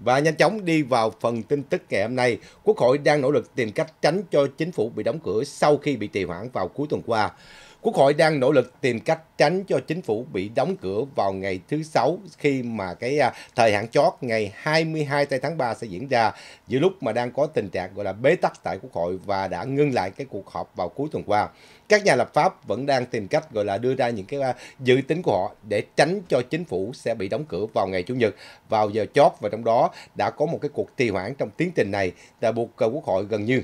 Và nhanh chóng đi vào phần tin tức ngày hôm nay, Quốc hội đang nỗ lực tìm cách tránh cho chính phủ bị đóng cửa sau khi bị trì hoãn vào cuối tuần qua. Quốc hội đang nỗ lực tìm cách tránh cho chính phủ bị đóng cửa vào ngày thứ Sáu khi mà cái à, thời hạn chót ngày 22 tháng 3 sẽ diễn ra giữa lúc mà đang có tình trạng gọi là bế tắc tại Quốc hội và đã ngưng lại cái cuộc họp vào cuối tuần qua. Các nhà lập pháp vẫn đang tìm cách gọi là đưa ra những cái à, dự tính của họ để tránh cho chính phủ sẽ bị đóng cửa vào ngày Chủ nhật vào giờ chót và trong đó đã có một cái cuộc trì hoãn trong tiến trình này đã buộc à, Quốc hội gần như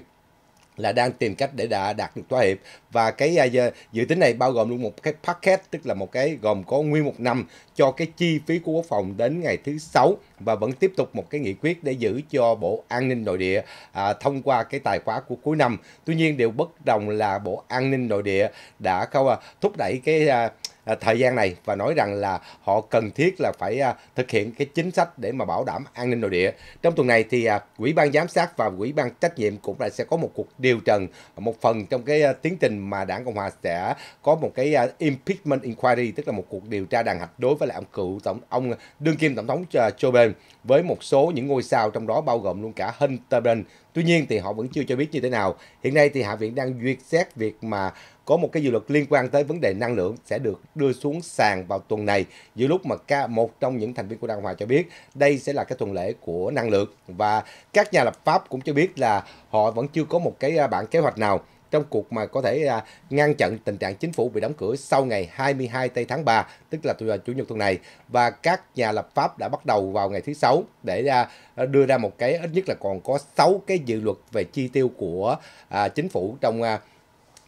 là đang tìm cách để đã đạt được thỏa hiệp và cái uh, dự tính này bao gồm luôn một cái package tức là một cái gồm có nguyên một năm cho cái chi phí của quốc phòng đến ngày thứ sáu và vẫn tiếp tục một cái nghị quyết để giữ cho bộ an ninh nội địa à, thông qua cái tài khóa của cuối năm tuy nhiên điều bất đồng là bộ an ninh nội địa đã không à, thúc đẩy cái à, À, thời gian này và nói rằng là họ cần thiết là phải à, thực hiện cái chính sách để mà bảo đảm an ninh nội địa. Trong tuần này thì à, Ủy ban giám sát và Ủy ban trách nhiệm cũng lại sẽ có một cuộc điều trần một phần trong cái tiến trình mà Đảng Cộng hòa sẽ có một cái impeachment inquiry tức là một cuộc điều tra đàn hạch đối với lại ông cựu tổng ông đương kim tổng thống Joe Biden với một số những ngôi sao trong đó bao gồm luôn cả Hunter Biden Tuy nhiên thì họ vẫn chưa cho biết như thế nào. Hiện nay thì Hạ viện đang duyệt xét việc mà có một cái dự luật liên quan tới vấn đề năng lượng sẽ được đưa xuống sàn vào tuần này giữa lúc mà ca một trong những thành viên của Đảng Hòa cho biết đây sẽ là cái tuần lễ của năng lượng và các nhà lập pháp cũng cho biết là họ vẫn chưa có một cái à, bản kế hoạch nào trong cuộc mà có thể à, ngăn chặn tình trạng chính phủ bị đóng cửa sau ngày 22 tây tháng 3, tức là chủ nhật tuần này và các nhà lập pháp đã bắt đầu vào ngày thứ sáu để à, đưa ra một cái ít nhất là còn có 6 cái dự luật về chi tiêu của à, chính phủ trong à,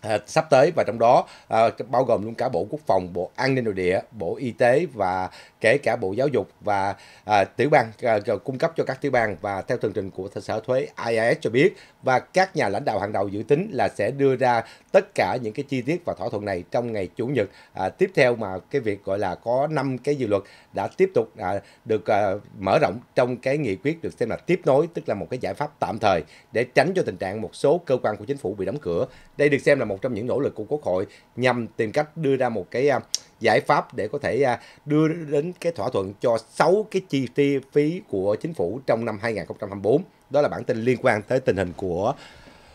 À, sắp tới và trong đó à, bao gồm luôn cả bộ quốc phòng bộ an ninh nội địa bộ y tế và kể cả bộ giáo dục và à, tiểu bang à, cung cấp cho các tiểu bang và theo tường trình của sở thuế IAS cho biết và các nhà lãnh đạo hàng đầu dự tính là sẽ đưa ra tất cả những cái chi tiết và thỏa thuận này trong ngày chủ nhật à, tiếp theo mà cái việc gọi là có năm cái dự luật đã tiếp tục à, được à, mở rộng trong cái nghị quyết được xem là tiếp nối tức là một cái giải pháp tạm thời để tránh cho tình trạng một số cơ quan của chính phủ bị đóng cửa đây được xem là một một trong những nỗ lực của Quốc hội nhằm tìm cách đưa ra một cái à, giải pháp để có thể à, đưa đến cái thỏa thuận cho 6 cái chi tiêu phí của chính phủ trong năm 2024. Đó là bản tin liên quan tới tình hình của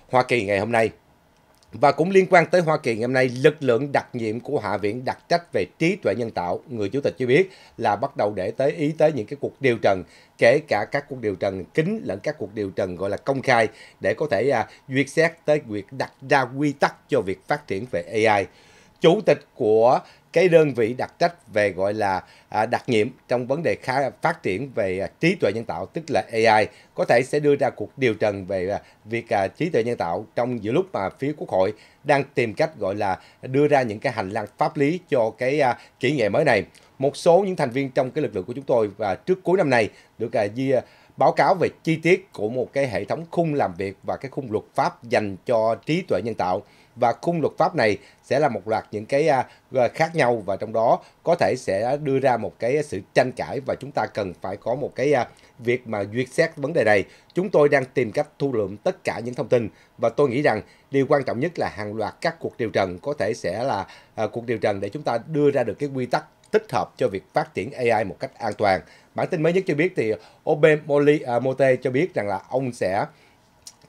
Hoa Kỳ ngày hôm nay. Và cũng liên quan tới Hoa Kỳ ngày hôm nay, lực lượng đặc nhiệm của Hạ viện đặc trách về trí tuệ nhân tạo, người chủ tịch cho biết là bắt đầu để tới ý tới những cái cuộc điều trần, kể cả các cuộc điều trần kín lẫn các cuộc điều trần gọi là công khai để có thể à, duyệt xét tới việc đặt ra quy tắc cho việc phát triển về AI chủ tịch của cái đơn vị đặc trách về gọi là à, đặc nhiệm trong vấn đề khá phát triển về à, trí tuệ nhân tạo tức là AI có thể sẽ đưa ra cuộc điều trần về à, việc trí tuệ nhân tạo trong giữa lúc mà phía quốc hội đang tìm cách gọi là đưa ra những cái hành lang pháp lý cho cái kỹ nghệ mới này một số những thành viên trong cái lực lượng của chúng tôi và trước cuối năm này được à, báo cáo về chi tiết của một cái hệ thống khung làm việc và cái khung luật pháp dành cho trí tuệ nhân tạo và khung luật pháp này sẽ là một loạt những cái à, khác nhau và trong đó có thể sẽ đưa ra một cái sự tranh cãi và chúng ta cần phải có một cái à, việc mà duyệt xét vấn đề này. Chúng tôi đang tìm cách thu lượm tất cả những thông tin và tôi nghĩ rằng điều quan trọng nhất là hàng loạt các cuộc điều trần có thể sẽ là à, cuộc điều trần để chúng ta đưa ra được cái quy tắc tích hợp cho việc phát triển AI một cách an toàn. Bản tin mới nhất cho biết thì Obe Mote cho biết rằng là ông sẽ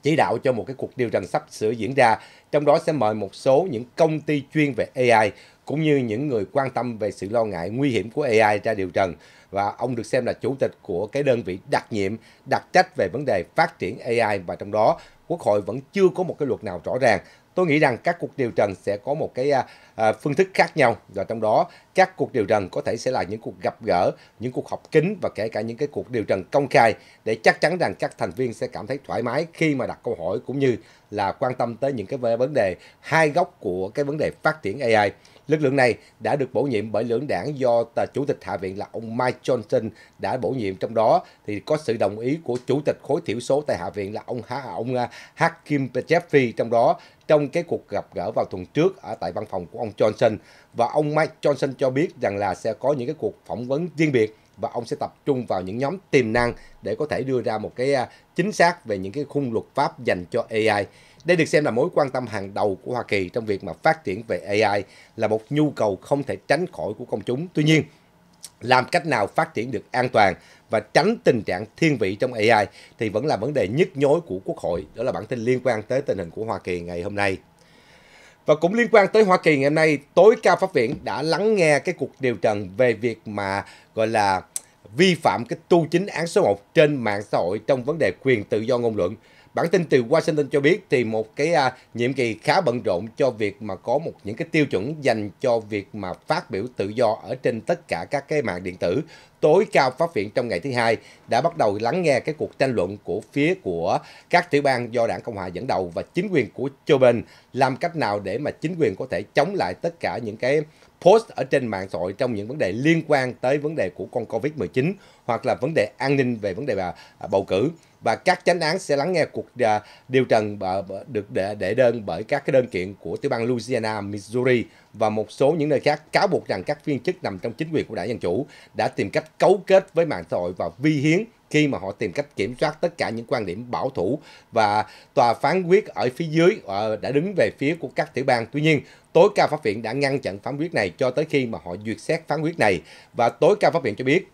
chỉ đạo cho một cái cuộc điều trần sắp sửa diễn ra. Trong đó sẽ mời một số những công ty chuyên về AI cũng như những người quan tâm về sự lo ngại nguy hiểm của AI ra điều trần và ông được xem là chủ tịch của cái đơn vị đặc nhiệm đặc trách về vấn đề phát triển AI và trong đó Quốc hội vẫn chưa có một cái luật nào rõ ràng. Tôi nghĩ rằng các cuộc điều trần sẽ có một cái à, À, phương thức khác nhau và trong đó các cuộc điều trần có thể sẽ là những cuộc gặp gỡ, những cuộc họp kín và kể cả những cái cuộc điều trần công khai để chắc chắn rằng các thành viên sẽ cảm thấy thoải mái khi mà đặt câu hỏi cũng như là quan tâm tới những cái vấn đề hai góc của cái vấn đề phát triển AI. Lực lượng này đã được bổ nhiệm bởi lưỡng đảng do Chủ tịch Hạ viện là ông Mike Johnson đã bổ nhiệm trong đó thì có sự đồng ý của Chủ tịch khối thiểu số tại Hạ viện là ông H ông à, Hakim Jeffrey trong đó trong cái cuộc gặp gỡ vào tuần trước ở tại văn phòng của ông Johnson và ông Mike Johnson cho biết rằng là sẽ có những cái cuộc phỏng vấn riêng biệt và ông sẽ tập trung vào những nhóm tiềm năng để có thể đưa ra một cái à, chính xác về những cái khung luật pháp dành cho AI. Đây được xem là mối quan tâm hàng đầu của Hoa Kỳ trong việc mà phát triển về AI là một nhu cầu không thể tránh khỏi của công chúng. Tuy nhiên, làm cách nào phát triển được an toàn và tránh tình trạng thiên vị trong AI thì vẫn là vấn đề nhức nhối của Quốc hội. Đó là bản tin liên quan tới tình hình của Hoa Kỳ ngày hôm nay. Và cũng liên quan tới Hoa Kỳ ngày hôm nay, tối cao pháp viện đã lắng nghe cái cuộc điều trần về việc mà gọi là vi phạm cái tu chính án số 1 trên mạng xã hội trong vấn đề quyền tự do ngôn luận. Bản tin từ Washington cho biết thì một cái à, nhiệm kỳ khá bận rộn cho việc mà có một những cái tiêu chuẩn dành cho việc mà phát biểu tự do ở trên tất cả các cái mạng điện tử. Tối cao phát hiện trong ngày thứ hai đã bắt đầu lắng nghe cái cuộc tranh luận của phía của các tiểu bang do đảng Cộng hòa dẫn đầu và chính quyền của Joe Biden làm cách nào để mà chính quyền có thể chống lại tất cả những cái post ở trên mạng xã hội trong những vấn đề liên quan tới vấn đề của con Covid-19 hoặc là vấn đề an ninh về vấn đề và bầu cử và các chánh án sẽ lắng nghe cuộc à, điều trần được đệ đơn bởi các cái đơn kiện của tiểu bang Louisiana, Missouri và một số những nơi khác cáo buộc rằng các viên chức nằm trong chính quyền của đảng Dân Chủ đã tìm cách cấu kết với mạng xã hội và vi hiến khi mà họ tìm cách kiểm soát tất cả những quan điểm bảo thủ và tòa phán quyết ở phía dưới ờ, đã đứng về phía của các tiểu bang. Tuy nhiên, tối cao pháp viện đã ngăn chặn phán quyết này cho tới khi mà họ duyệt xét phán quyết này và tối cao pháp viện cho biết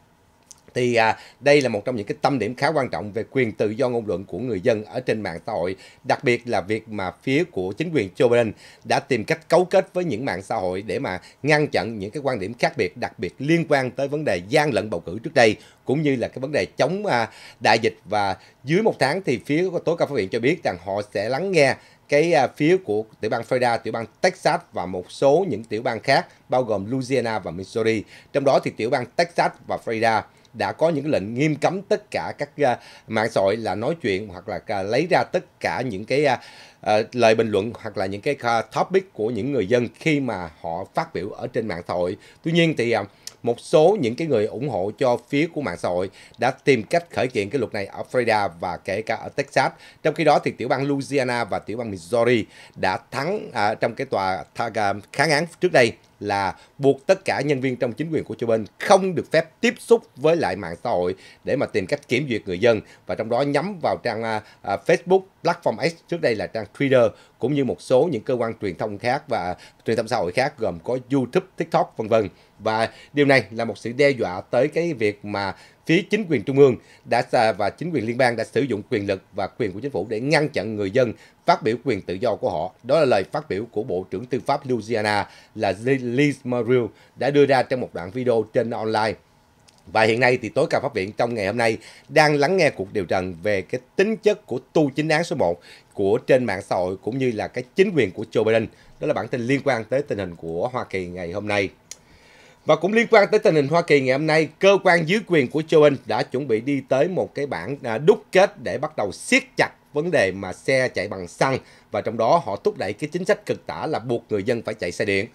thì à, đây là một trong những cái tâm điểm khá quan trọng về quyền tự do ngôn luận của người dân ở trên mạng xã hội, đặc biệt là việc mà phía của chính quyền Joe Biden đã tìm cách cấu kết với những mạng xã hội để mà ngăn chặn những cái quan điểm khác biệt, đặc biệt liên quan tới vấn đề gian lận bầu cử trước đây cũng như là cái vấn đề chống à, đại dịch và dưới một tháng thì phía tối cao pháp viện cho biết rằng họ sẽ lắng nghe cái à, phía của tiểu bang Florida, tiểu bang Texas và một số những tiểu bang khác bao gồm Louisiana và Missouri. Trong đó thì tiểu bang Texas và Florida đã có những lệnh nghiêm cấm tất cả các à, mạng xã hội là nói chuyện hoặc là à, lấy ra tất cả những cái à, lời bình luận hoặc là những cái topic của những người dân khi mà họ phát biểu ở trên mạng xã hội. Tuy nhiên thì một số những cái người ủng hộ cho phía của mạng xã hội đã tìm cách khởi kiện cái luật này ở Florida và kể cả ở Texas. Trong khi đó thì tiểu bang Louisiana và tiểu bang Missouri đã thắng trong cái tòa tha, kháng án trước đây là buộc tất cả nhân viên trong chính quyền của châu Biden không được phép tiếp xúc với lại mạng xã hội để mà tìm cách kiểm duyệt người dân và trong đó nhắm vào trang uh, Facebook, Platform X trước đây là trang Twitter cũng như một số những cơ quan truyền thông khác và truyền thông xã hội khác gồm có YouTube, TikTok vân vân. Và điều này là một sự đe dọa tới cái việc mà phía chính quyền trung ương đã và chính quyền liên bang đã sử dụng quyền lực và quyền của chính phủ để ngăn chặn người dân phát biểu quyền tự do của họ. Đó là lời phát biểu của Bộ trưởng Tư pháp Louisiana là Liz Merrill đã đưa ra trong một đoạn video trên online và hiện nay thì tối cao pháp viện trong ngày hôm nay đang lắng nghe cuộc điều trần về cái tính chất của tu chính án số 1 của trên mạng xã hội cũng như là cái chính quyền của Joe Biden. Đó là bản tin liên quan tới tình hình của Hoa Kỳ ngày hôm nay. Và cũng liên quan tới tình hình Hoa Kỳ ngày hôm nay, cơ quan dưới quyền của Joe Biden đã chuẩn bị đi tới một cái bản à, đúc kết để bắt đầu siết chặt vấn đề mà xe chạy bằng xăng và trong đó họ thúc đẩy cái chính sách cực tả là buộc người dân phải chạy xe điện.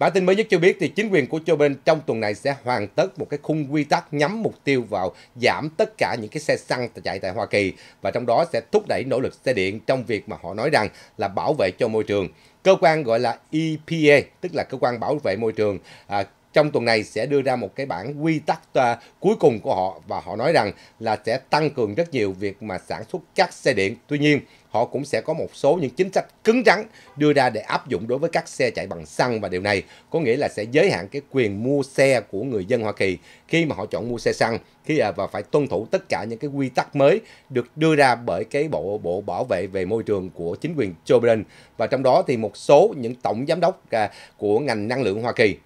Bản tin mới nhất cho biết thì chính quyền của Joe Biden trong tuần này sẽ hoàn tất một cái khung quy tắc nhắm mục tiêu vào giảm tất cả những cái xe xăng chạy tại Hoa Kỳ và trong đó sẽ thúc đẩy nỗ lực xe điện trong việc mà họ nói rằng là bảo vệ cho môi trường. Cơ quan gọi là EPA, tức là cơ quan bảo vệ môi trường, à, trong tuần này sẽ đưa ra một cái bản quy tắc uh, cuối cùng của họ và họ nói rằng là sẽ tăng cường rất nhiều việc mà sản xuất các xe điện. Tuy nhiên, họ cũng sẽ có một số những chính sách cứng rắn đưa ra để áp dụng đối với các xe chạy bằng xăng và điều này có nghĩa là sẽ giới hạn cái quyền mua xe của người dân Hoa Kỳ khi mà họ chọn mua xe xăng khi à, và phải tuân thủ tất cả những cái quy tắc mới được đưa ra bởi cái bộ bộ bảo vệ về môi trường của chính quyền Joe Biden và trong đó thì một số những tổng giám đốc à, của ngành năng lượng Hoa Kỳ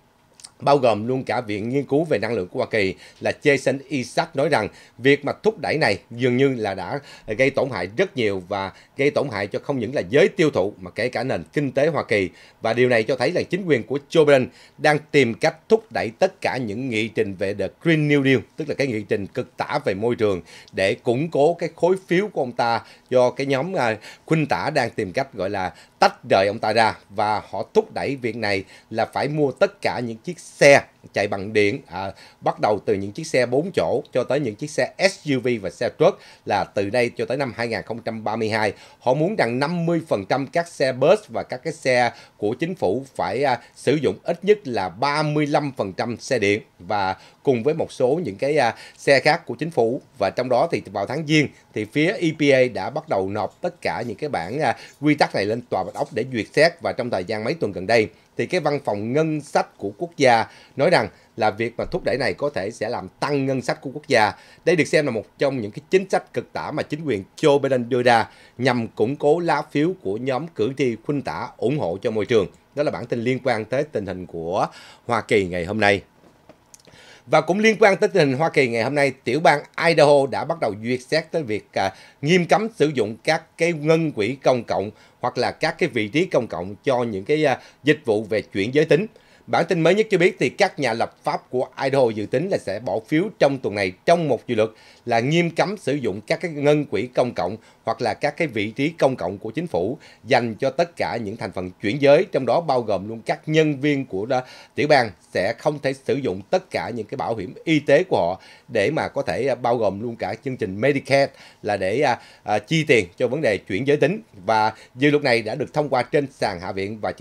bao gồm luôn cả Viện Nghiên cứu về Năng lượng của Hoa Kỳ là Jason Isaac nói rằng việc mà thúc đẩy này dường như là đã gây tổn hại rất nhiều và gây tổn hại cho không những là giới tiêu thụ mà kể cả nền kinh tế Hoa Kỳ. Và điều này cho thấy là chính quyền của Joe Biden đang tìm cách thúc đẩy tất cả những nghị trình về The Green New Deal, tức là cái nghị trình cực tả về môi trường để củng cố cái khối phiếu của ông ta do cái nhóm à, khuynh tả đang tìm cách gọi là tách rời ông ta ra và họ thúc đẩy việc này là phải mua tất cả những chiếc xe chạy bằng điện à, bắt đầu từ những chiếc xe 4 chỗ cho tới những chiếc xe SUV và xe truck là từ đây cho tới năm 2032 họ muốn rằng 50% các xe bus và các cái xe của chính phủ phải à, sử dụng ít nhất là 35% xe điện và cùng với một số những cái à, xe khác của chính phủ và trong đó thì vào tháng giêng thì phía EPA đã bắt đầu nộp tất cả những cái bản à, quy tắc này lên tòa bạch ốc để duyệt xét và trong thời gian mấy tuần gần đây thì cái văn phòng ngân sách của quốc gia nói rằng là việc mà thúc đẩy này có thể sẽ làm tăng ngân sách của quốc gia. Đây được xem là một trong những cái chính sách cực tả mà chính quyền Joe Biden đưa ra nhằm củng cố lá phiếu của nhóm cử tri khuynh tả ủng hộ cho môi trường. Đó là bản tin liên quan tới tình hình của Hoa Kỳ ngày hôm nay. Và cũng liên quan tới tình hình Hoa Kỳ ngày hôm nay, tiểu bang Idaho đã bắt đầu duyệt xét tới việc à, nghiêm cấm sử dụng các cái ngân quỹ công cộng hoặc là các cái vị trí công cộng cho những cái à, dịch vụ về chuyển giới tính. Bản tin mới nhất cho biết thì các nhà lập pháp của Idaho dự tính là sẽ bỏ phiếu trong tuần này trong một dự luật là nghiêm cấm sử dụng các cái ngân quỹ công cộng hoặc là các cái vị trí công cộng của chính phủ dành cho tất cả những thành phần chuyển giới trong đó bao gồm luôn các nhân viên của tiểu bang sẽ không thể sử dụng tất cả những cái bảo hiểm y tế của họ để mà có thể à, bao gồm luôn cả chương trình Medicare là để à, à, chi tiền cho vấn đề chuyển giới tính và dự luật này đã được thông qua trên sàn hạ viện và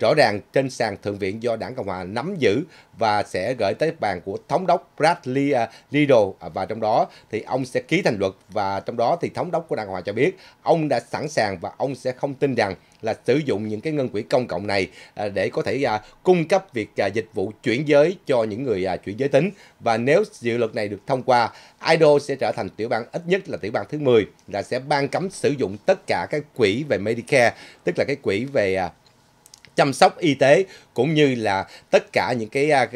rõ ràng trên sàn thượng viện do đảng cộng hòa nắm giữ và sẽ gửi tới bàn của thống đốc Bradley Lido à, à, và trong đó thì ông sẽ ký thành luật và trong đó thì thống đốc của đảng cộng hòa cho biết ông đã sẵn sàng và ông sẽ không tin rằng là sử dụng những cái ngân quỹ công cộng này để có thể cung cấp việc dịch vụ chuyển giới cho những người chuyển giới tính và nếu dự luật này được thông qua, IDO sẽ trở thành tiểu bang ít nhất là tiểu bang thứ 10 là sẽ ban cấm sử dụng tất cả các quỹ về Medicare, tức là cái quỹ về à, chăm sóc y tế cũng như là tất cả những cái à,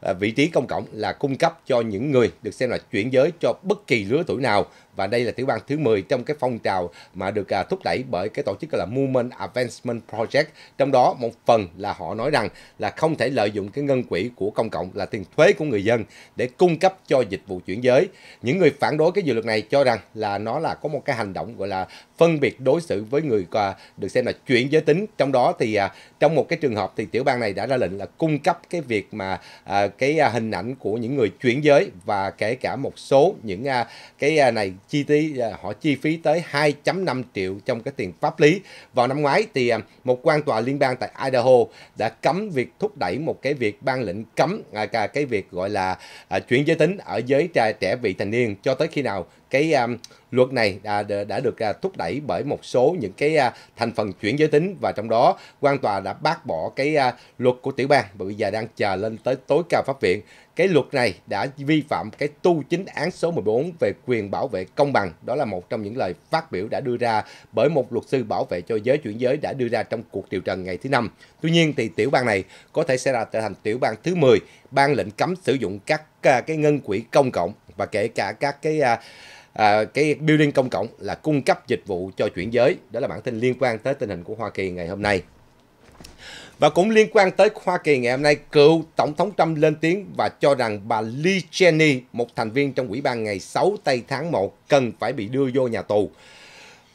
à, vị trí công cộng là cung cấp cho những người được xem là chuyển giới cho bất kỳ lứa tuổi nào và đây là tiểu bang thứ 10 trong cái phong trào mà được à, thúc đẩy bởi cái tổ chức gọi là Movement Advancement Project trong đó một phần là họ nói rằng là không thể lợi dụng cái ngân quỹ của công cộng là tiền thuế của người dân để cung cấp cho dịch vụ chuyển giới những người phản đối cái dự luật này cho rằng là nó là có một cái hành động gọi là phân biệt đối xử với người à, được xem là chuyển giới tính trong đó thì à, trong một cái trường hợp thì tiểu bang này đã ra lệnh là cung cấp cái việc mà à, cái à, hình ảnh của những người chuyển giới và kể cả một số những à, cái à, này chi phí à, họ chi phí tới 2.5 triệu trong cái tiền pháp lý. Vào năm ngoái thì à, một quan tòa liên bang tại Idaho đã cấm việc thúc đẩy một cái việc ban lệnh cấm à, cái việc gọi là chuyển giới tính ở giới trẻ vị thành niên cho tới khi nào cái um, luật này đã, đã được uh, thúc đẩy bởi một số những cái uh, thành phần chuyển giới tính và trong đó quan tòa đã bác bỏ cái uh, luật của tiểu bang và bây giờ đang chờ lên tới tối cao pháp viện. Cái luật này đã vi phạm cái tu chính án số 14 về quyền bảo vệ công bằng. Đó là một trong những lời phát biểu đã đưa ra bởi một luật sư bảo vệ cho giới chuyển giới đã đưa ra trong cuộc điều trần ngày thứ năm. Tuy nhiên thì tiểu bang này có thể sẽ là trở thành tiểu bang thứ 10 ban lệnh cấm sử dụng các cái ngân quỹ công cộng và kể cả các cái uh, à, cái building công cộng là cung cấp dịch vụ cho chuyển giới đó là bản tin liên quan tới tình hình của Hoa Kỳ ngày hôm nay và cũng liên quan tới Hoa Kỳ ngày hôm nay, cựu Tổng thống Trump lên tiếng và cho rằng bà Lee Cheney, một thành viên trong ủy ban ngày 6 tây tháng 1, cần phải bị đưa vô nhà tù.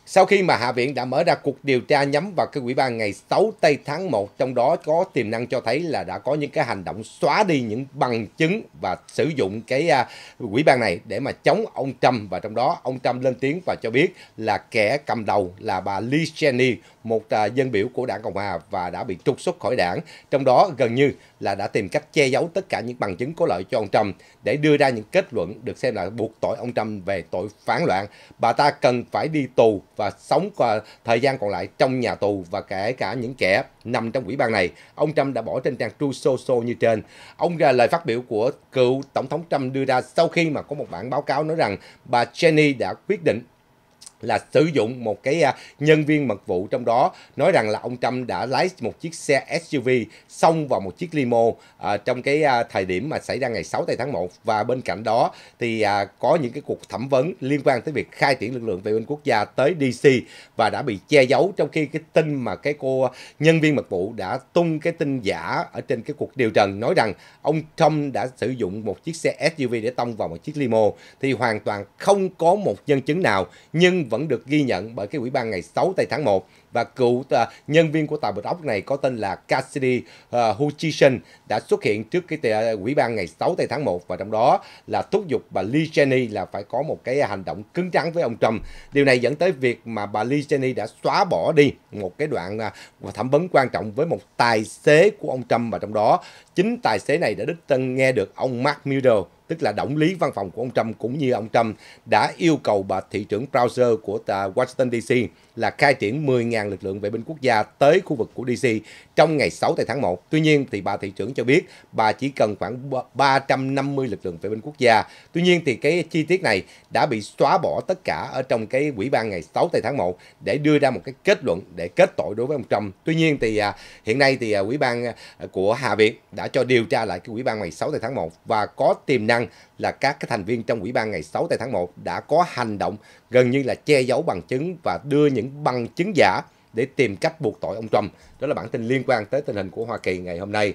Sau khi mà Hạ viện đã mở ra cuộc điều tra nhắm vào cái quỹ ban ngày 6 Tây tháng 1, trong đó có tiềm năng cho thấy là đã có những cái hành động xóa đi những bằng chứng và sử dụng cái à, quỹ ban này để mà chống ông Trump và trong đó ông Trump lên tiếng và cho biết là kẻ cầm đầu là bà Lee Cheney, một à, dân biểu của đảng Cộng Hòa và đã bị trục xuất khỏi đảng. Trong đó gần như là đã tìm cách che giấu tất cả những bằng chứng có lợi cho ông Trump để đưa ra những kết luận được xem là buộc tội ông Trump về tội phản loạn. Bà ta cần phải đi tù và sống thời gian còn lại trong nhà tù và kể cả những kẻ nằm trong quỹ ban này. Ông Trump đã bỏ trên trang True Social như trên. Ông ra lời phát biểu của cựu Tổng thống Trump đưa ra sau khi mà có một bản báo cáo nói rằng bà Jenny đã quyết định là sử dụng một cái à, nhân viên mật vụ trong đó nói rằng là ông Trump đã lái một chiếc xe SUV xông vào một chiếc limo uh, trong cái uh, thời điểm mà xảy ra ngày 6 tháng 1 và bên cạnh đó thì uh, có những cái cuộc thẩm vấn liên quan tới việc khai triển lực lượng vệ binh quốc gia tới DC và đã bị che giấu trong khi cái tin mà cái cô nhân viên mật vụ đã tung cái tin giả ở trên cái cuộc điều trần nói rằng ông Trump đã sử dụng một chiếc xe SUV để tông vào một chiếc limo thì hoàn toàn không có một nhân chứng nào nhưng vẫn được ghi nhận bởi cái quỹ ban ngày 6 tây tháng 1 và cựu à, nhân viên của tàu bạch ốc này có tên là Cassidy uh, à, Hutchinson đã xuất hiện trước cái à, quỹ ban ngày 6 tây tháng 1 và trong đó là thúc giục bà Lee Cheney là phải có một cái hành động cứng rắn với ông Trump. Điều này dẫn tới việc mà bà Lee Cheney đã xóa bỏ đi một cái đoạn uh, thẩm vấn quan trọng với một tài xế của ông Trump và trong đó chính tài xế này đã đích thân nghe được ông Mark Miller tức là động lý văn phòng của ông Trump cũng như ông Trump đã yêu cầu bà thị trưởng Browser của Washington DC là khai triển 10.000 lực lượng vệ binh quốc gia tới khu vực của DC trong ngày 6 tháng 1. Tuy nhiên thì bà thị trưởng cho biết bà chỉ cần khoảng 350 lực lượng vệ binh quốc gia. Tuy nhiên thì cái chi tiết này đã bị xóa bỏ tất cả ở trong cái quỹ ban ngày 6 tháng 1 để đưa ra một cái kết luận để kết tội đối với ông Trump. Tuy nhiên thì à, hiện nay thì à, quỹ ban à, của Hạ viện đã cho điều tra lại cái quỹ ban ngày 6 tháng 1 và có tiềm năng là các cái thành viên trong ủy ban ngày 6 tây tháng 1 đã có hành động gần như là che giấu bằng chứng và đưa những bằng chứng giả để tìm cách buộc tội ông Trump. Đó là bản tin liên quan tới tình hình của Hoa Kỳ ngày hôm nay.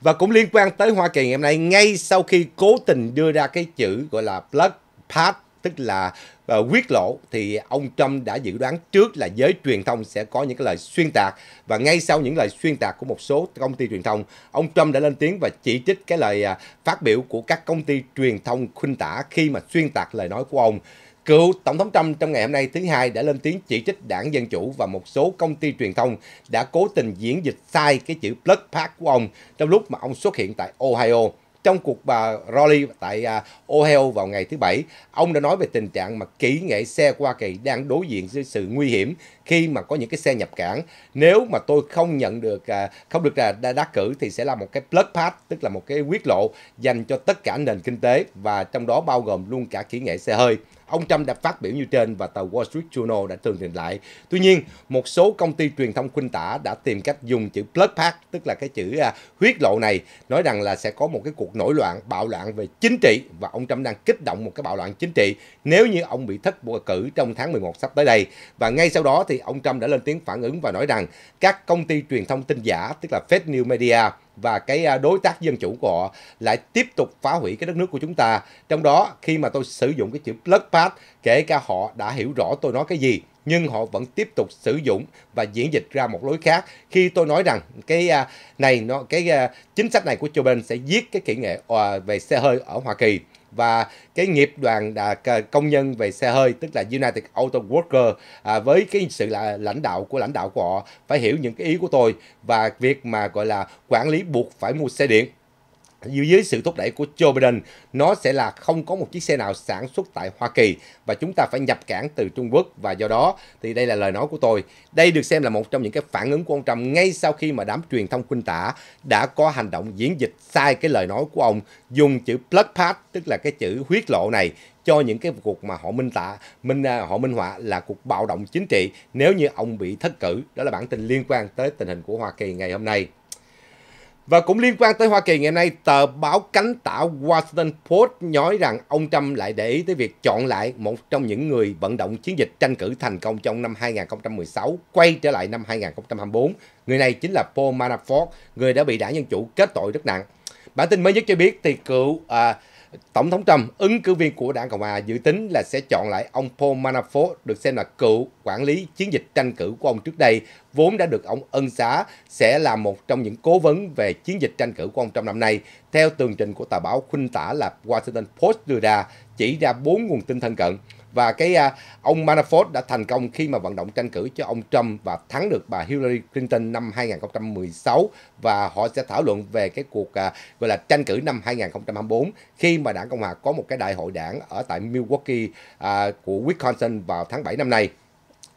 Và cũng liên quan tới Hoa Kỳ ngày hôm nay, ngay sau khi cố tình đưa ra cái chữ gọi là plug pad, tức là uh, quyết lộ thì ông Trump đã dự đoán trước là giới truyền thông sẽ có những cái lời xuyên tạc và ngay sau những lời xuyên tạc của một số công ty truyền thông, ông Trump đã lên tiếng và chỉ trích cái lời à, phát biểu của các công ty truyền thông khuynh tả khi mà xuyên tạc lời nói của ông. Cựu Tổng thống Trump trong ngày hôm nay thứ hai đã lên tiếng chỉ trích đảng Dân Chủ và một số công ty truyền thông đã cố tình diễn dịch sai cái chữ plug pack của ông trong lúc mà ông xuất hiện tại Ohio trong cuộc bà rally tại à, Ohio vào ngày thứ Bảy, ông đã nói về tình trạng mà kỹ nghệ xe qua Kỳ đang đối diện với sự nguy hiểm khi mà có những cái xe nhập cảng. Nếu mà tôi không nhận được, à, không được là đá, đá cử thì sẽ là một cái plug path, tức là một cái quyết lộ dành cho tất cả nền kinh tế và trong đó bao gồm luôn cả kỹ nghệ xe hơi. Ông Trump đã phát biểu như trên và tờ Wall Street Journal đã tường trình lại. Tuy nhiên, một số công ty truyền thông khuynh tả đã tìm cách dùng chữ blood pact, tức là cái chữ à, huyết lộ này, nói rằng là sẽ có một cái cuộc nổi loạn, bạo loạn về chính trị và ông Trump đang kích động một cái bạo loạn chính trị nếu như ông bị thất bầu cử trong tháng 11 sắp tới đây. Và ngay sau đó thì ông Trump đã lên tiếng phản ứng và nói rằng các công ty truyền thông tin giả, tức là fake news media và cái à, đối tác dân chủ của họ lại tiếp tục phá hủy cái đất nước của chúng ta. Trong đó khi mà tôi sử dụng cái chữ blood path, kể cả họ đã hiểu rõ tôi nói cái gì nhưng họ vẫn tiếp tục sử dụng và diễn dịch ra một lối khác khi tôi nói rằng cái à, này nó cái à, chính sách này của Joe Biden sẽ giết cái kỹ nghệ về xe hơi ở Hoa Kỳ và cái nghiệp đoàn công nhân về xe hơi tức là United Auto Worker à, với cái sự là lãnh đạo của lãnh đạo của họ phải hiểu những cái ý của tôi và việc mà gọi là quản lý buộc phải mua xe điện dưới sự thúc đẩy của Joe Biden, nó sẽ là không có một chiếc xe nào sản xuất tại Hoa Kỳ và chúng ta phải nhập cảng từ Trung Quốc và do đó thì đây là lời nói của tôi. Đây được xem là một trong những cái phản ứng của ông Trump ngay sau khi mà đám truyền thông khuynh tả đã có hành động diễn dịch sai cái lời nói của ông dùng chữ plug path tức là cái chữ huyết lộ này cho những cái cuộc mà họ minh tạ minh à, họ minh họa là cuộc bạo động chính trị nếu như ông bị thất cử đó là bản tin liên quan tới tình hình của Hoa Kỳ ngày hôm nay và cũng liên quan tới Hoa Kỳ ngày hôm nay, tờ báo cánh tả Washington Post nói rằng ông Trump lại để ý tới việc chọn lại một trong những người vận động chiến dịch tranh cử thành công trong năm 2016, quay trở lại năm 2024. Người này chính là Paul Manafort, người đã bị đảng Dân Chủ kết tội rất nặng. Bản tin mới nhất cho biết thì cựu... uh, Tổng thống Trump, ứng cử viên của đảng Cộng hòa dự tính là sẽ chọn lại ông Paul Manafort được xem là cựu quản lý chiến dịch tranh cử của ông trước đây, vốn đã được ông ân xá sẽ là một trong những cố vấn về chiến dịch tranh cử của ông trong năm nay. Theo tường trình của tờ báo khuynh tả là Washington Post đưa ra, chỉ ra bốn nguồn tin thân cận và cái uh, ông Manafort đã thành công khi mà vận động tranh cử cho ông Trump và thắng được bà Hillary Clinton năm 2016 và họ sẽ thảo luận về cái cuộc uh, gọi là tranh cử năm 2024 khi mà đảng Cộng hòa có một cái đại hội đảng ở tại Milwaukee uh, của Wisconsin vào tháng 7 năm nay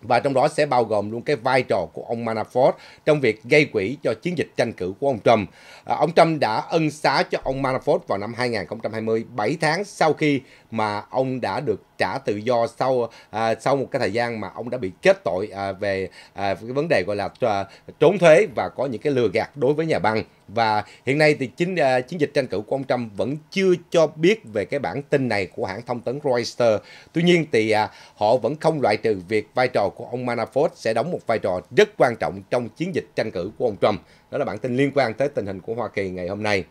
và trong đó sẽ bao gồm luôn cái vai trò của ông Manafort trong việc gây quỹ cho chiến dịch tranh cử của ông Trump. À, ông Trump đã ân xá cho ông Manafort vào năm 2020, 7 tháng sau khi mà ông đã được trả tự do sau à, sau một cái thời gian mà ông đã bị kết tội à, về à, cái vấn đề gọi là à, trốn thuế và có những cái lừa gạt đối với nhà băng và hiện nay thì chính uh, chiến dịch tranh cử của ông Trump vẫn chưa cho biết về cái bản tin này của hãng thông tấn Reuters. Tuy nhiên thì uh, họ vẫn không loại trừ việc vai trò của ông Manafort sẽ đóng một vai trò rất quan trọng trong chiến dịch tranh cử của ông Trump. Đó là bản tin liên quan tới tình hình của Hoa Kỳ ngày hôm nay.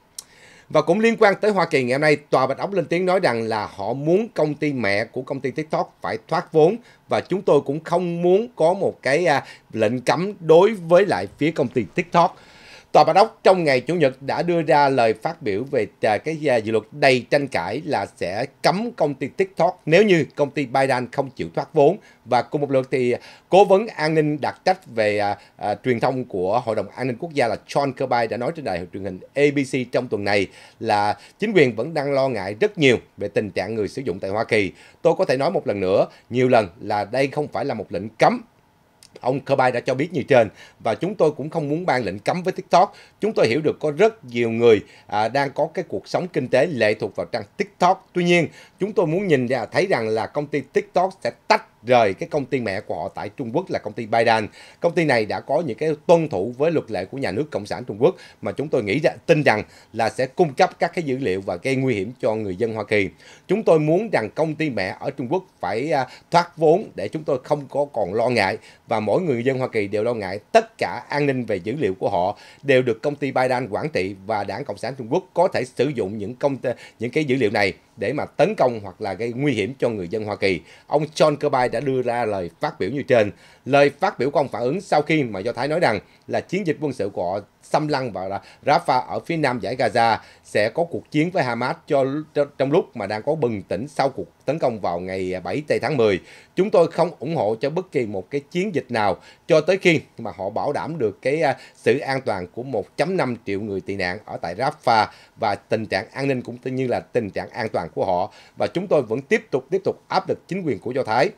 Và cũng liên quan tới Hoa Kỳ ngày hôm nay, Tòa Bạch Ốc lên tiếng nói rằng là họ muốn công ty mẹ của công ty TikTok phải thoát vốn và chúng tôi cũng không muốn có một cái uh, lệnh cấm đối với lại phía công ty TikTok Tòa Bạch Ốc trong ngày Chủ nhật đã đưa ra lời phát biểu về à, cái à, dự luật đầy tranh cãi là sẽ cấm công ty TikTok nếu như công ty Biden không chịu thoát vốn. Và cùng một lượt thì cố vấn an ninh đặc trách về à, à, truyền thông của Hội đồng An ninh Quốc gia là John Kirby đã nói trên đài truyền hình ABC trong tuần này là chính quyền vẫn đang lo ngại rất nhiều về tình trạng người sử dụng tại Hoa Kỳ. Tôi có thể nói một lần nữa, nhiều lần là đây không phải là một lệnh cấm ông Kirby đã cho biết như trên và chúng tôi cũng không muốn ban lệnh cấm với TikTok. Chúng tôi hiểu được có rất nhiều người à, đang có cái cuộc sống kinh tế lệ thuộc vào trang TikTok. Tuy nhiên, chúng tôi muốn nhìn ra thấy rằng là công ty TikTok sẽ tách rời cái công ty mẹ của họ tại Trung Quốc là công ty Biden, Công ty này đã có những cái tuân thủ với luật lệ của nhà nước Cộng sản Trung Quốc mà chúng tôi nghĩ ra, tin rằng là sẽ cung cấp các cái dữ liệu và gây nguy hiểm cho người dân Hoa Kỳ. Chúng tôi muốn rằng công ty mẹ ở Trung Quốc phải à, thoát vốn để chúng tôi không có còn lo ngại và mỗi người dân Hoa Kỳ đều lo ngại tất cả an ninh về dữ liệu của họ đều được công ty Biden quản trị và Đảng Cộng sản Trung Quốc có thể sử dụng những công ty, những cái dữ liệu này để mà tấn công hoặc là gây nguy hiểm cho người dân Hoa Kỳ. Ông John Kirby đã đưa ra lời phát biểu như trên. Lời phát biểu của ông phản ứng sau khi mà Do Thái nói rằng là chiến dịch quân sự của xâm lăng vào Rafah ở phía nam giải Gaza sẽ có cuộc chiến với Hamas cho trong lúc mà đang có bừng tỉnh sau cuộc tấn công vào ngày 7 tây tháng 10. Chúng tôi không ủng hộ cho bất kỳ một cái chiến dịch nào cho tới khi mà họ bảo đảm được cái à, sự an toàn của 1.5 triệu người tị nạn ở tại Rafah và tình trạng an ninh cũng như là tình trạng an toàn của họ và chúng tôi vẫn tiếp tục tiếp tục áp lực chính quyền của Do Thái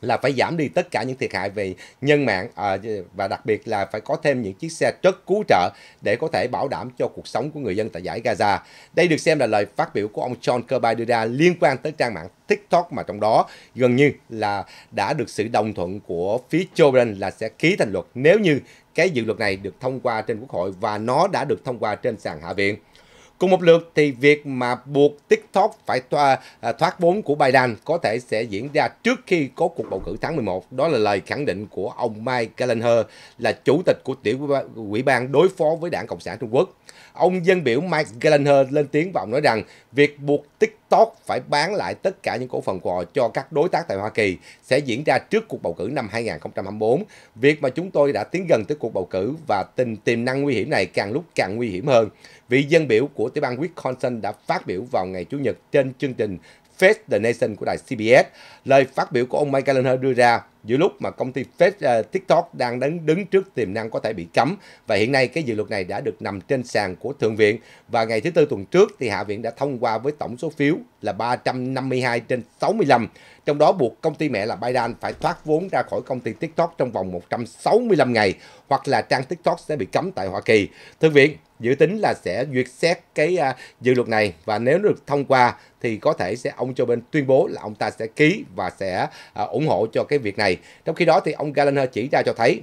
là phải giảm đi tất cả những thiệt hại về nhân mạng à, và đặc biệt là phải có thêm những chiếc xe trất cứu trợ để có thể bảo đảm cho cuộc sống của người dân tại giải Gaza. Đây được xem là lời phát biểu của ông John Kirby đưa ra liên quan tới trang mạng TikTok mà trong đó gần như là đã được sự đồng thuận của phía Joe Biden là sẽ ký thành luật nếu như cái dự luật này được thông qua trên Quốc hội và nó đã được thông qua trên sàn Hạ viện. Cùng một lượt thì việc mà buộc TikTok phải thoa, à, thoát vốn của Biden có thể sẽ diễn ra trước khi có cuộc bầu cử tháng 11. Đó là lời khẳng định của ông Mike Gallagher là chủ tịch của tiểu quỹ ban đối phó với đảng Cộng sản Trung Quốc. Ông dân biểu Mike Gallagher lên tiếng và ông nói rằng việc buộc TikTok phải bán lại tất cả những cổ phần của họ cho các đối tác tại Hoa Kỳ sẽ diễn ra trước cuộc bầu cử năm 2024. Việc mà chúng tôi đã tiến gần tới cuộc bầu cử và tình tiềm năng nguy hiểm này càng lúc càng nguy hiểm hơn vị dân biểu của tiểu bang Wisconsin đã phát biểu vào ngày Chủ nhật trên chương trình Face the Nation của đài CBS. Lời phát biểu của ông Mike Gallagher đưa ra giữa lúc mà công ty Facebook uh, à, TikTok đang đứng đứng trước tiềm năng có thể bị cấm và hiện nay cái dự luật này đã được nằm trên sàn của thượng viện và ngày thứ tư tuần trước thì hạ viện đã thông qua với tổng số phiếu là 352 trên 65 trong đó buộc công ty mẹ là Biden phải thoát vốn ra khỏi công ty TikTok trong vòng 165 ngày hoặc là trang TikTok sẽ bị cấm tại Hoa Kỳ. Thượng viện dự tính là sẽ duyệt xét cái uh, dự luật này và nếu được thông qua thì có thể sẽ ông cho bên tuyên bố là ông ta sẽ ký và sẽ uh, ủng hộ cho cái việc này này. Trong khi đó thì ông Gallagher chỉ ra cho thấy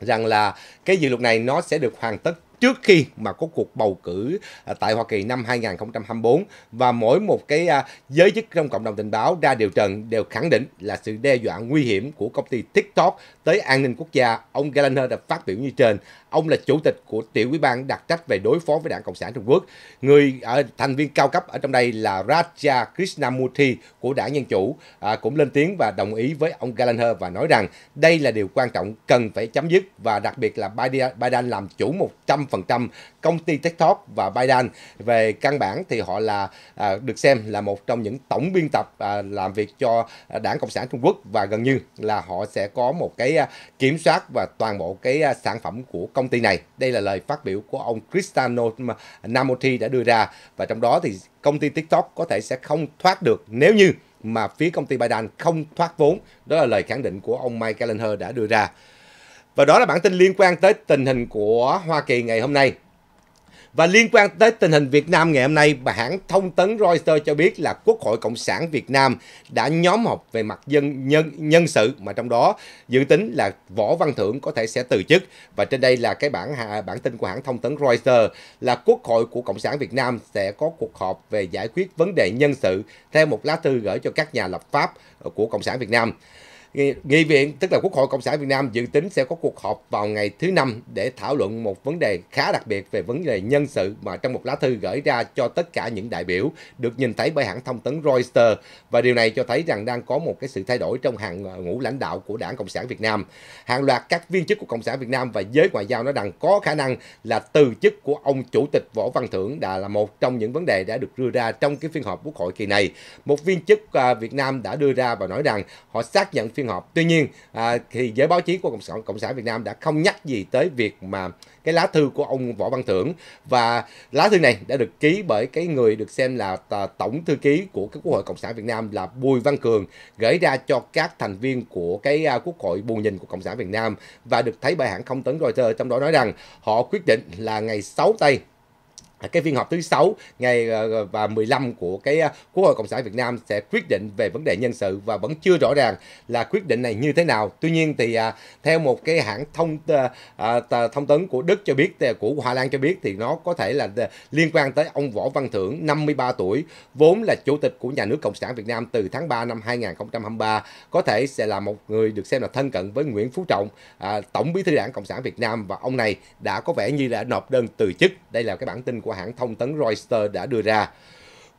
rằng là cái dự luật này nó sẽ được hoàn tất trước khi mà có cuộc bầu cử à, tại Hoa Kỳ năm 2024 và mỗi một cái à, giới chức trong cộng đồng tình báo ra điều trần đều khẳng định là sự đe dọa nguy hiểm của công ty TikTok tới an ninh quốc gia. Ông Gallagher đã phát biểu như trên. Ông là chủ tịch của tiểu ủy ban đặc trách về đối phó với Đảng Cộng sản Trung Quốc. Người ở à, thành viên cao cấp ở trong đây là Raja Krishnamurti của Đảng Dân Chủ cũng lên tiếng và đồng ý với ông Gallagher và nói rằng đây là điều quan trọng cần phải chấm dứt và đặc biệt là Biden làm chủ 100 5% công ty TikTok và Biden. Về căn bản thì họ là à, được xem là một trong những tổng biên tập à, làm việc cho Đảng Cộng sản Trung Quốc và gần như là họ sẽ có một cái à, kiểm soát và toàn bộ cái à, sản phẩm của công ty này. Đây là lời phát biểu của ông Cristiano Namoti đã đưa ra và trong đó thì công ty TikTok có thể sẽ không thoát được nếu như mà phía công ty Biden không thoát vốn. Đó là lời khẳng định của ông Mike Gallagher đã đưa ra. Và đó là bản tin liên quan tới tình hình của Hoa Kỳ ngày hôm nay. Và liên quan tới tình hình Việt Nam ngày hôm nay, hãng thông tấn Reuters cho biết là Quốc hội Cộng sản Việt Nam đã nhóm họp về mặt dân nhân nhân sự mà trong đó dự tính là Võ Văn Thưởng có thể sẽ từ chức. Và trên đây là cái bản bản tin của hãng thông tấn Reuters là Quốc hội của Cộng sản Việt Nam sẽ có cuộc họp về giải quyết vấn đề nhân sự theo một lá thư gửi cho các nhà lập pháp của Cộng sản Việt Nam. Nghị viện, tức là Quốc hội Cộng sản Việt Nam dự tính sẽ có cuộc họp vào ngày thứ Năm để thảo luận một vấn đề khá đặc biệt về vấn đề nhân sự mà trong một lá thư gửi ra cho tất cả những đại biểu được nhìn thấy bởi hãng thông tấn Reuters. Và điều này cho thấy rằng đang có một cái sự thay đổi trong hàng ờ, ngũ lãnh đạo của Đảng Cộng sản Việt Nam. Hàng loạt các viên chức của Cộng sản Việt Nam và giới ngoại giao nó đang có khả năng là từ chức của ông Chủ tịch Võ Văn Thưởng đã là một trong những vấn đề đã được đưa ra trong cái phiên họp Quốc hội kỳ này. Một viên chức ờ, Việt Nam đã đưa ra và nói rằng họ xác nhận phiên phiên họp tuy nhiên à, thì giới báo chí của cộng sản cộng sản Việt Nam đã không nhắc gì tới việc mà cái lá thư của ông võ văn thưởng và lá thư này đã được ký bởi cái người được xem là tổng thư ký của cái quốc hội cộng sản Việt Nam là Bùi Văn Cường gửi ra cho các thành viên của cái à, quốc hội buồn nhìn của cộng sản Việt Nam và được thấy bài hãng không tấn Reuters trong đó nói rằng họ quyết định là ngày 6 tây cái phiên họp thứ sáu ngày ờ, ờ, và 15 của cái ờ, Quốc hội Cộng sản Việt Nam sẽ quyết định về vấn đề nhân sự và vẫn chưa rõ ràng là quyết định này như thế nào. Tuy nhiên thì à, theo một cái hãng thông à, thông tấn của Đức cho biết của hoa Lan cho biết thì nó có thể là liên quan tới ông Võ Văn Thưởng 53 tuổi vốn là chủ tịch của nhà nước Cộng sản Việt Nam từ tháng 3 năm 2023 có thể sẽ là một người được xem là thân cận với Nguyễn Phú Trọng à, tổng bí thư đảng Cộng sản Việt Nam và ông này đã có vẻ như là nộp đơn từ chức. Đây là cái bản tin của hãng thông tấn Reuters đã đưa ra.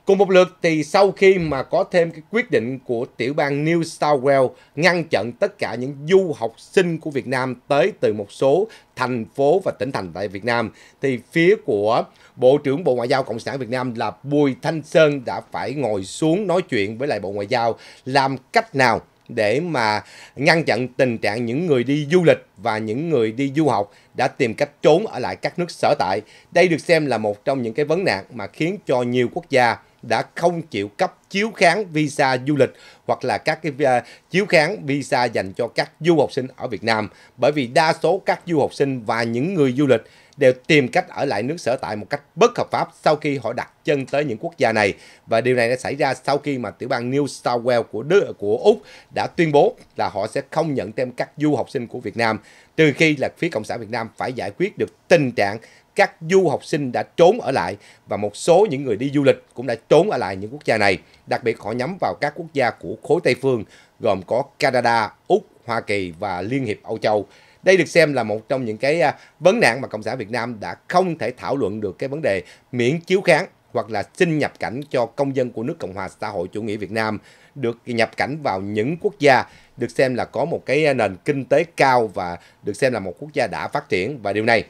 Cùng một lượt thì sau khi mà có thêm cái quyết định của tiểu bang New South Wales ngăn chặn tất cả những du học sinh của Việt Nam tới từ một số thành phố và tỉnh thành tại Việt Nam thì phía của Bộ trưởng Bộ Ngoại giao Cộng sản Việt Nam là Bùi Thanh Sơn đã phải ngồi xuống nói chuyện với lại Bộ Ngoại giao làm cách nào để mà ngăn chặn tình trạng những người đi du lịch và những người đi du học đã tìm cách trốn ở lại các nước sở tại. Đây được xem là một trong những cái vấn nạn mà khiến cho nhiều quốc gia đã không chịu cấp chiếu kháng visa du lịch hoặc là các cái à, chiếu kháng visa dành cho các du học sinh ở Việt Nam bởi vì đa số các du học sinh và những người du lịch đều tìm cách ở lại nước sở tại một cách bất hợp pháp sau khi họ đặt chân tới những quốc gia này và điều này đã xảy ra sau khi mà tiểu bang New South Wales của Đức của Úc đã tuyên bố là họ sẽ không nhận thêm các du học sinh của Việt Nam từ khi là phía cộng sản Việt Nam phải giải quyết được tình trạng các du học sinh đã trốn ở lại và một số những người đi du lịch cũng đã trốn ở lại những quốc gia này. Đặc biệt họ nhắm vào các quốc gia của khối Tây phương gồm có Canada, Úc, Hoa Kỳ và Liên hiệp Âu Châu. Đây được xem là một trong những cái à, vấn nạn mà Cộng sản Việt Nam đã không thể thảo luận được cái vấn đề miễn chiếu kháng hoặc là xin nhập cảnh cho công dân của nước Cộng hòa xã hội chủ nghĩa Việt Nam được nhập cảnh vào những quốc gia được xem là có một cái à, nền kinh tế cao và được xem là một quốc gia đã phát triển và điều này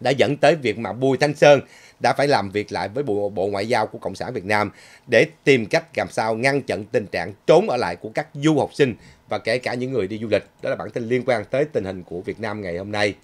đã dẫn tới việc mà Bùi Thanh Sơn đã phải làm việc lại với Bộ, Bộ Ngoại giao của Cộng sản Việt Nam để tìm cách làm sao ngăn chặn tình trạng trốn ở lại của các du học sinh và kể cả những người đi du lịch. Đó là bản tin liên quan tới tình hình của Việt Nam ngày hôm nay.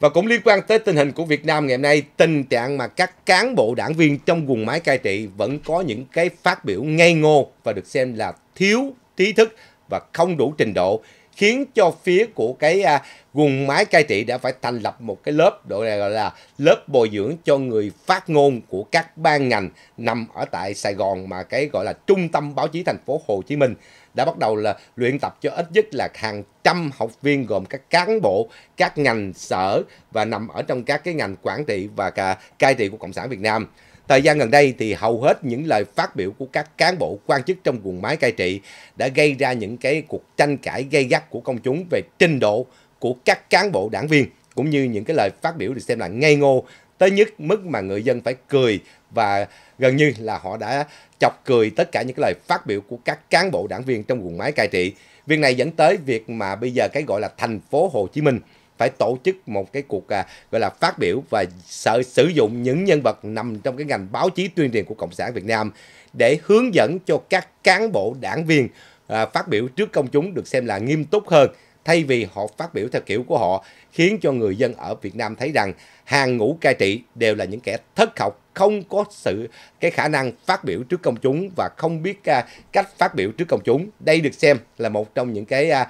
Và cũng liên quan tới tình hình của Việt Nam ngày hôm nay, tình trạng mà các cán bộ đảng viên trong vùng máy cai trị vẫn có những cái phát biểu ngây ngô và được xem là thiếu trí thức và không đủ trình độ khiến cho phía của cái à, vùng máy cai trị đã phải thành lập một cái lớp đội này gọi là lớp bồi dưỡng cho người phát ngôn của các ban ngành nằm ở tại Sài Gòn mà cái gọi là trung tâm báo chí thành phố Hồ Chí Minh đã bắt đầu là luyện tập cho ít nhất là hàng trăm học viên gồm các cán bộ, các ngành sở và nằm ở trong các cái ngành quản trị và cả cai trị của Cộng sản Việt Nam. Thời gian gần đây thì hầu hết những lời phát biểu của các cán bộ quan chức trong quần máy cai trị đã gây ra những cái cuộc tranh cãi gây gắt của công chúng về trình độ của các cán bộ đảng viên cũng như những cái lời phát biểu được xem là ngây ngô tới nhất mức mà người dân phải cười và gần như là họ đã chọc cười tất cả những cái lời phát biểu của các cán bộ đảng viên trong quần máy cai trị. Việc này dẫn tới việc mà bây giờ cái gọi là thành phố Hồ Chí Minh phải tổ chức một cái cuộc à, gọi là phát biểu và sợ sử dụng những nhân vật nằm trong cái ngành báo chí tuyên truyền của Cộng sản Việt Nam để hướng dẫn cho các cán bộ đảng viên à, phát biểu trước công chúng được xem là nghiêm túc hơn thay vì họ phát biểu theo kiểu của họ khiến cho người dân ở Việt Nam thấy rằng hàng ngũ cai trị đều là những kẻ thất học không có sự cái khả năng phát biểu trước công chúng và không biết à, cách phát biểu trước công chúng đây được xem là một trong những cái à,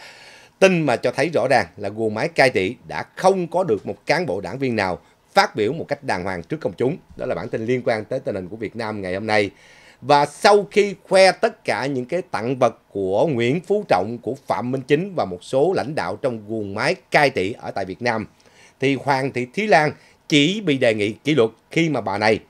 tin mà cho thấy rõ ràng là guồng máy cai trị đã không có được một cán bộ đảng viên nào phát biểu một cách đàng hoàng trước công chúng. Đó là bản tin liên quan tới tình hình của Việt Nam ngày hôm nay. Và sau khi khoe tất cả những cái tặng vật của Nguyễn Phú Trọng, của Phạm Minh Chính và một số lãnh đạo trong guồng máy cai trị ở tại Việt Nam, thì Hoàng Thị Thúy Lan chỉ bị đề nghị kỷ luật khi mà bà này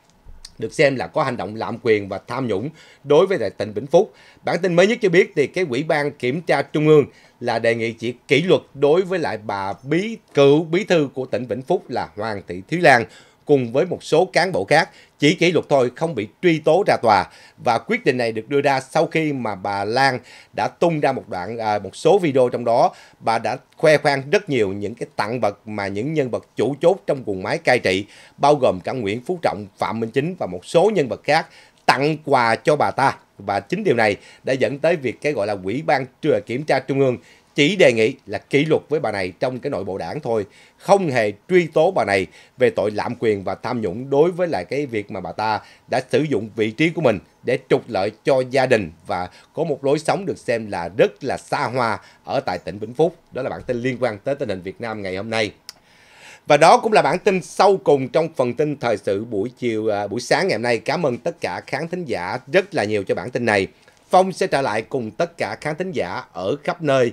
được xem là có hành động lạm quyền và tham nhũng đối với tỉnh Vĩnh Phúc. Bản tin mới nhất cho biết thì cái Ủy ban Kiểm tra Trung ương là đề nghị chỉ kỷ luật đối với lại bà bí cựu bí thư của tỉnh Vĩnh Phúc là Hoàng Thị Thúy Lan cùng với một số cán bộ khác chỉ kỷ luật thôi không bị truy tố ra tòa và quyết định này được đưa ra sau khi mà bà Lan đã tung ra một đoạn à, một số video trong đó bà đã khoe khoang rất nhiều những cái tặng vật mà những nhân vật chủ chốt trong guồng máy cai trị bao gồm cả Nguyễn Phú Trọng, Phạm Minh Chính và một số nhân vật khác tặng quà cho bà ta và chính điều này đã dẫn tới việc cái gọi là quỹ ban kiểm tra trung ương chỉ đề nghị là kỷ luật với bà này trong cái nội bộ đảng thôi, không hề truy tố bà này về tội lạm quyền và tham nhũng đối với lại cái việc mà bà ta đã sử dụng vị trí của mình để trục lợi cho gia đình và có một lối sống được xem là rất là xa hoa ở tại tỉnh Vĩnh Phúc. Đó là bản tin liên quan tới tình hình Việt Nam ngày hôm nay. Và đó cũng là bản tin sau cùng trong phần tin thời sự buổi chiều à, buổi sáng ngày hôm nay. Cảm ơn tất cả khán thính giả rất là nhiều cho bản tin này. Phong sẽ trở lại cùng tất cả khán thính giả ở khắp nơi